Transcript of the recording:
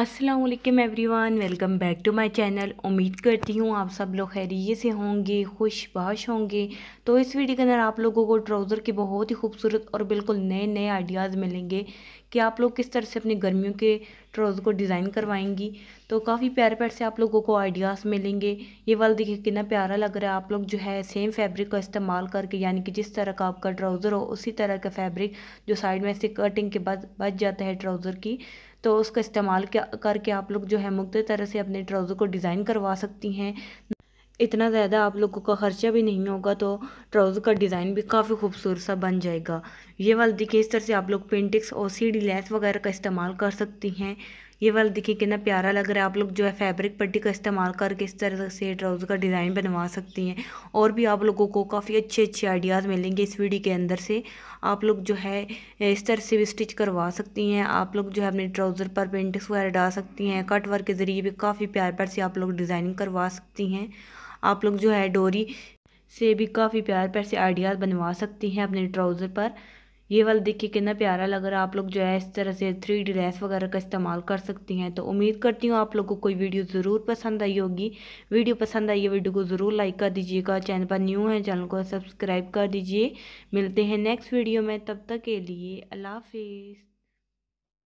असलम वन welcome back to my channel उम्मीद करती हूँ आप सब लोग खैरिये से होंगे खुश बाश होंगे तो इस वीडियो के अंदर आप लोगों को ट्राउज़र के बहुत ही खूबसूरत और बिल्कुल नए नए आइडियाज़ मिलेंगे कि आप लोग किस तरह से अपनी गर्मियों के ट्राउज़र को डिज़ाइन करवाएंगी तो काफ़ी प्यार प्यार से आप लोगों को आइडियाज़ मिलेंगे ये वाला देखिए कितना प्यारा लग रहा है आप लोग जो है सेम फैब्रिक का इस्तेमाल करके यानी कि जिस तरह का आपका ट्राउज़र हो उसी तरह का फैब्रिक जो साइड में से कटिंग के बाद बच जाता है ट्राउज़र की तो उसका इस्तेमाल करके आप लोग जो है मुख्त तरह से अपने ट्राउज़र को डिज़ाइन करवा सकती हैं इतना ज़्यादा आप लोगों का ख़र्चा भी नहीं होगा तो ट्राउज़र का डिज़ाइन भी काफ़ी खूबसूरत सा बन जाएगा ये वाली देखिए इस तरह से आप लोग पेंटिक्स और सीडी लेस वगैरह का इस्तेमाल कर सकती हैं ये वाला देखिए कितना प्यारा लग रहा है आप लोग जो है फैब्रिक पट्टी का इस्तेमाल करके इस तरह से ट्राउज़र का डिज़ाइन बनवा सकती हैं और भी आप लोगों को काफ़ी अच्छे अच्छे आइडियाज़ मिलेंगे इस वीडियो के अंदर से आप लोग जो है इस तरह से भी स्टिच करवा सकती हैं आप लोग जो है अपने ट्राउज़र पर पेंटिंग्स वगैरह डाल सकती हैं कट वर्क के ज़रिए भी काफ़ी प्यार प्यार से आप लोग डिज़ाइनिंग करवा सकती हैं आप लोग जो है डोरी से भी काफ़ी प्यार प्यार से आइडियाज़ बनवा सकती हैं अपने ट्राउज़र पर ये वाला देखिए कितना प्यारा लग रहा है आप लोग जो है इस तरह से थ्री डी लेस वगैरह का इस्तेमाल कर सकती हैं तो उम्मीद करती हूँ आप लोग को कोई वीडियो ज़रूर पसंद आई होगी वीडियो पसंद आई है वीडियो को ज़रूर लाइक कर दीजिएगा चैनल पर न्यू है चैनल को सब्सक्राइब कर दीजिए मिलते हैं नेक्स्ट वीडियो में तब तक के लिए अल्लाह हाफिज़